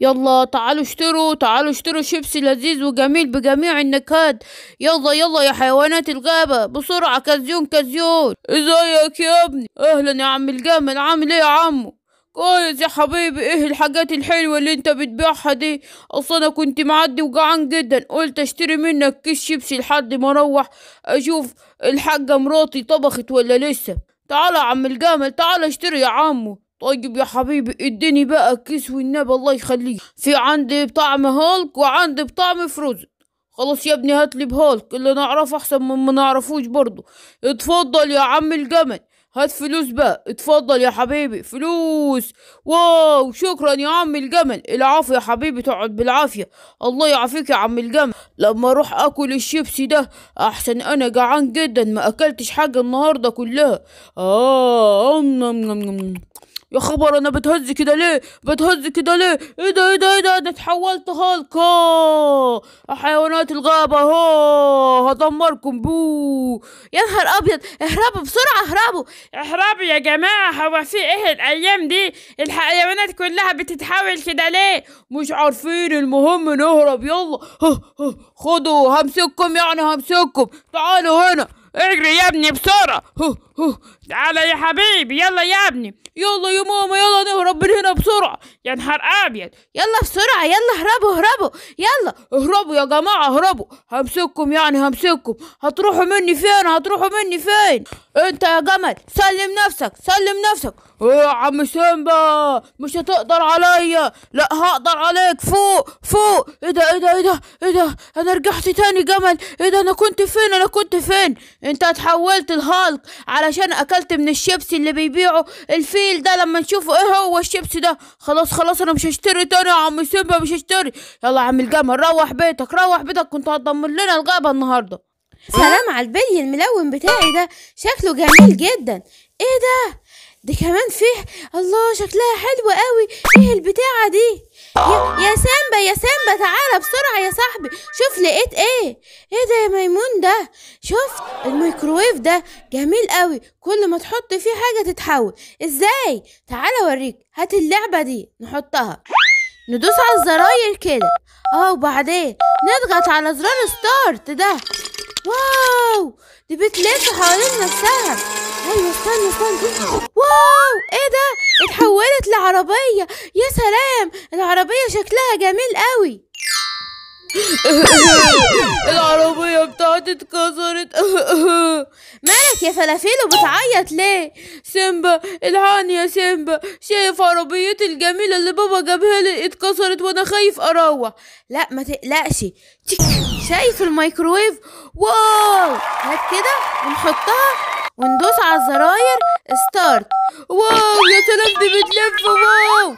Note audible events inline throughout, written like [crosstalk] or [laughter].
يلا تعالوا اشتروا تعالوا اشتروا شيبسي لذيذ وجميل بجميع النكهات يلا يلا يا حيوانات الغابة بسرعة كازيون كازيون ازيك يا ابني اهلا يا عم الجمل عامل ايه يا عمو كويس يا حبيبي ايه الحاجات الحلوة اللي انت بتبيعها دي اصل انا كنت معدي وجعان جدا قلت اشتري منك كيس شيبسي لحد ما اروح اشوف الحاجة مراتي طبخت ولا لسه تعالى يا عم الجمل تعالى اشتري يا عمو طيب يا حبيبي اديني بقى الكيس والنبي الله يخليك في عندي بطعم هالك وعندي بطعم فروزن خلاص يا ابني هاتلي بهالك اللي نعرفه احسن من ما نعرفوش برضو اتفضل يا عم الجمل هات فلوس بقى اتفضل يا حبيبي فلوس واو شكرا يا عم الجمل العافية يا حبيبي تقعد بالعافية الله يعافيك يا عم الجمل لما اروح اكل الشيبسي ده احسن انا جعان جدا ما اكلتش حاجة النهاردة كلها اه يا خبر انا بتهز كده ليه بتهز كده ليه ايه ده ايه ده ايه ده انا اتحولت هالك حيوانات الغابة اهو هدمركم بو يا نهار ابيض اهربوا بسرعة اهربوا اهربوا يا جماعة هو في ايه الايام دي الحيوانات كلها بتتحول كده ليه مش عارفين المهم نهرب يلا خدوا همسككم يعني همسككم تعالوا هنا اجري يا ابني بسرعة أوه. تعالى يا حبيبي يلا يا ابني يلا يا ماما يلا نهرب من هنا بسرعة يا نهار أبيض يلا بسرعة يلا اهربوا اهربوا يلا اهربوا يا جماعة اهربوا همسككم يعني همسككم هتروحوا مني فين هتروحوا مني فين انت يا جمل سلم نفسك سلم نفسك ايه يا عم سيمبا مش هتقدر عليا لا هقدر عليك فوق فوق ايه ده ايه ده ايه ده ايه ده انا رجعت تاني جمل ايه ده انا كنت فين انا كنت فين انت اتحولت الهالك على علشان اكلت من الشيبسي اللي بيبيعه الفيل ده لما نشوفه ايه هو الشيبسي ده خلاص خلاص انا مش هشتري تاني يا عم سيمبا مش هشتري يلا يا عم الجمل روح بيتك روح بيتك كنت هتضمن لنا الغابه النهارده سلام على البلي الملون بتاعي ده شكله جميل جدا ايه ده دي كمان فيه الله شكلها حلوة قوي ايه البتاعة دي يا, يا سامبا يا سامبا تعالى بسرعة يا صاحبي شوف لقيت ايه ايه ده يا ميمون ده شفت الميكروويف ده جميل قوي كل ما تحط فيه حاجة تتحول ازاي تعالى اوريك هات اللعبة دي نحطها ندوس على الزراير كده اه وبعدين نضغط على زرار ستارت ده واو دي بتلف حوالين نفسها ايوه استنى استنى واو ايه ده اتحولت لعربيه يا سلام العربيه شكلها جميل قوي [laughs] العربية بتاعتي اتكسرت [laughs] مالك يا فلافيلو بتعيط ليه سيمبا الحقني يا سيمبا شايف عربيتي الجميلة اللي بابا جابها لي اتكسرت وانا خايف اروح لا ما تقلقش شايف الميكروويف واو هات كده ونحطها وندوس على الزراير ستارت واو يا سلام دي بتلف واو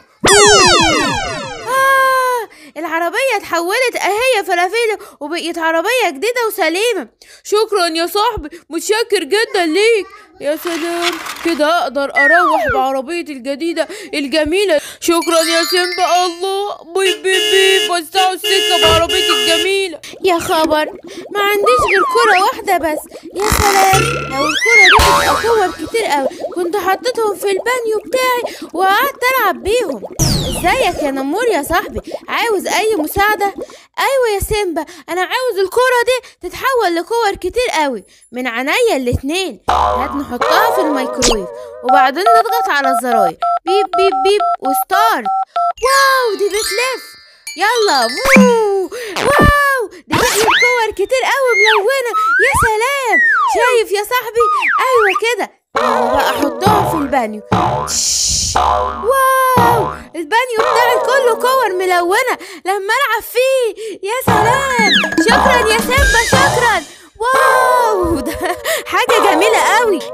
آه العربية اتحولت اهي آه، فلافلة وبقيت عربية جديدة وسليمة شكرا يا صاحبي متشكر جدا ليك يا سلام كده اقدر اروح بعربيتي الجديدة الجميلة شكرا يا سيمبا الله بي بي بي وسعوا السكة بعربيتي الجميلة يا خبر ما عنديش غير كرة واحدة بس يا سلام لو الكرة دي كانت كور كتير قوي كنت حطيتهم في البانيو بتاعي وقعدت العب بيهم ازيك يا نمور يا صاحبي عاوز اي مساعدة أيوة يا سيمبا أنا عاوز الكورة دي تتحول لكور كتير قوي من عينيا الاتنين هات نحطها في الميكرويف وبعدين نضغط على الزراير بيب بيب بيب وستارت واو دي بتلف يلا ووو واو دي بتلف كور كتير قوي ملونة يا سلام شايف يا صاحبي أيوة كده بقى أحط البانيو واو البانيو بتاعي كله كور ملونة لما ألعب فيه يا سلام شكرا يا سيمبا شكرا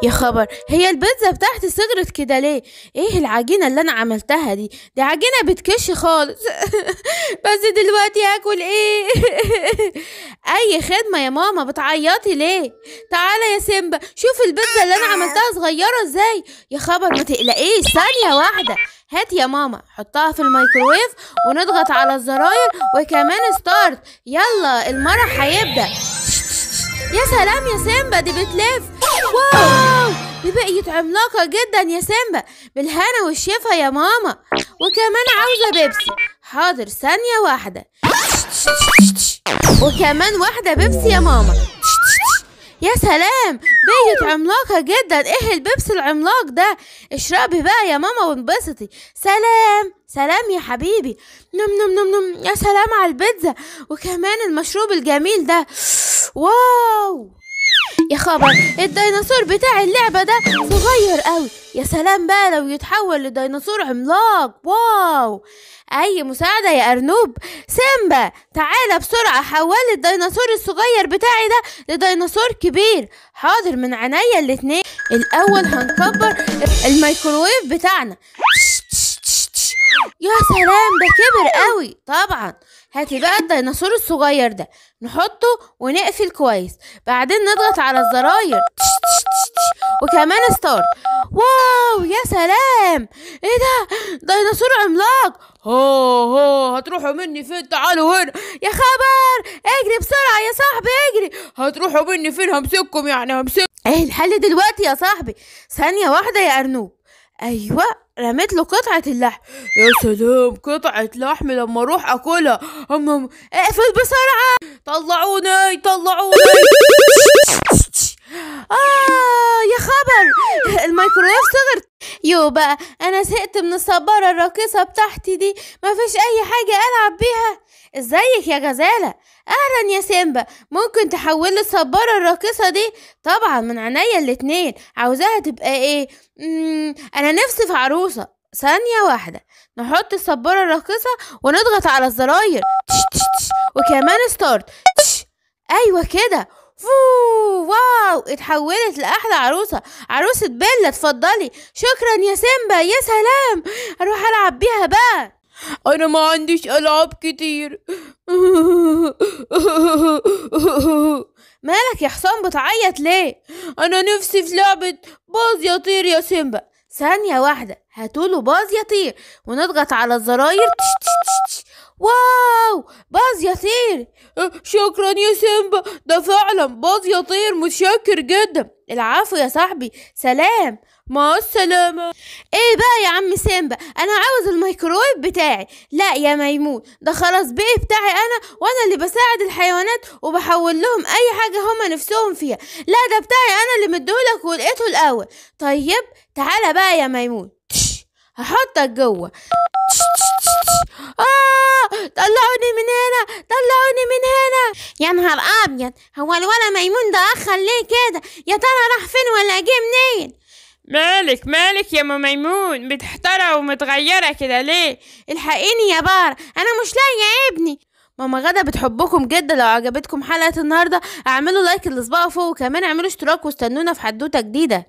يا خبر هي البيتزا بتاعتي صغرت كده ليه ايه العجينه اللي انا عملتها دي دي عجينه بتكش خالص [laughs] بس دلوقتي هاكل ايه [laughs] اي خدمه يا ماما بتعيطي ليه تعالى يا سيمبا شوف البيتزا اللي انا عملتها صغيره ازاي يا خبر ما تقلقيش ثانيه واحده هات يا ماما حطها في الميكروويف ونضغط على الزراير وكمان ستارت يلا المرح هيبدا [laughs] يا سلام يا سيمبا دي بتلف واو دي بقيت عملاقة جدا يا سيمبا بالهنا والشفا يا ماما وكمان عاوزة بيبسي حاضر ثانية واحدة وكمان واحدة بيبسي يا ماما يا سلام بيت عملاقة جدا ايه البيبسي العملاق ده اشربي بقى يا ماما وانبسطي سلام سلام يا حبيبي نم نم نم نم يا سلام على البيتزا وكمان المشروب الجميل ده واو خبر الديناصور بتاع اللعبة ده صغير قوي يا سلام بقى لو يتحول لديناصور عملاق واو اي مساعدة يا ارنوب سيمبا تعالى بسرعة حول الديناصور الصغير بتاعي ده لديناصور كبير حاضر من عينيا الاتنين الاول هنكبر الميكروويف بتاعنا يا سلام ده كبر قوي طبعا هاتي بقى الديناصور الصغير ده نحطه ونقفل كويس بعدين نضغط على الزراير وكمان ستار واو يا سلام ايه ده ديناصور عملاق هو هو هتروحوا مني فين تعالوا هنا يا خبر اجري بسرعه يا صاحبي اجري هتروحوا مني فين همسككم يعني همسك ايه الحل دلوقتي يا صاحبي ثانيه واحده يا ارنوب ايوه رميت له قطعه اللحم يا سلام قطعه لحم لما اروح اكلها امم اقفل بسرعه طلعوني طلعوني اه يا خبر الميكرويف صغر يو بقى انا زهقت من الصبارة الراقصة بتاعتي دي مفيش اي حاجة العب بيها ازيك يا غزالة اهلا يا سيمبا ممكن تحول لي الصبارة الراقصة دي طبعا من عينيا الاتنين عاوزاها تبقى ايه انا نفسي في عروسة ثانية واحدة نحط الصبارة الراقصة ونضغط على الزراير تش تش تش وكمان ستارت تش ايوه كده فو واو اتحولت لأحلى عروسة عروسة بيلا اتفضلي شكرا يا سيمبا يا سلام اروح ألعب بيها بقى أنا ما عنديش ألعاب كتير [laughs] مالك يا حصان بتعيط ليه أنا نفسي في لعبة باز يطير يا سيمبا ثانية واحدة هاتوله باز يطير ونضغط على الزراير تش تش تش تش واو باز يطير شكرا يا سيمبا ده فعلا باز يطير متشكر جدا العفو يا صاحبي سلام مع السلامة ايه بقى يا عم سيمبا انا عاوز الميكرويف بتاعي لا يا ميمون ده خلاص بقى بتاعي انا وانا اللي بساعد الحيوانات وبحول لهم اي حاجة هما نفسهم فيها لا ده بتاعي انا اللي مديهولك ولقيته الاول طيب تعالى بقى يا ميمون هحطك جوه آه، طلعوني من هنا طلعوني من هنا يا نهار أبيض هو الولا ميمون ده أخر ليه كده يا ترى راح فين ولا جه منين مالك مالك يا ام ميمون متحترة ومتغيرة كده ليه الحقيني يا بار انا مش لاقية ابني ماما غدا بتحبكم جدا لو عجبتكم حلقة النهاردة اعملوا لايك للصباح فوق وكمان اعملوا اشتراك واستنونا في حدوتة جديدة